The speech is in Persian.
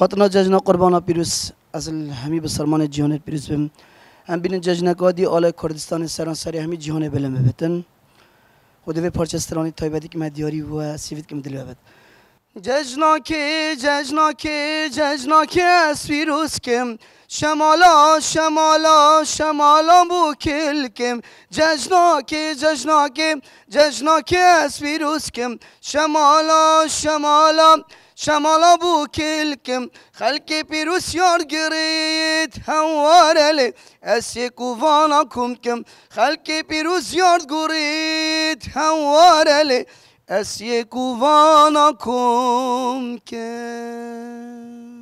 خاطر ججنا قربانا پیروز از همی بسرمان جهان پیروز بیم هم بین ججنا آل کردستان سران سری همی جهان بلم بتن و به پارچه سرانی تایبدی که مدیاری و سیفید که مدل بد ججنا که ججنا که ججنا که از کم شمالا شمالا شمالا بو کل کم ججنا که ججنا که ججنا که از پیروز کم شمالا شمالا شمالا بو کلکم خلک پیروس یار گرید هوارلی اسی کووانا کم کم خلک پیروس یار گرید هوارلی اسی کووانا کم کم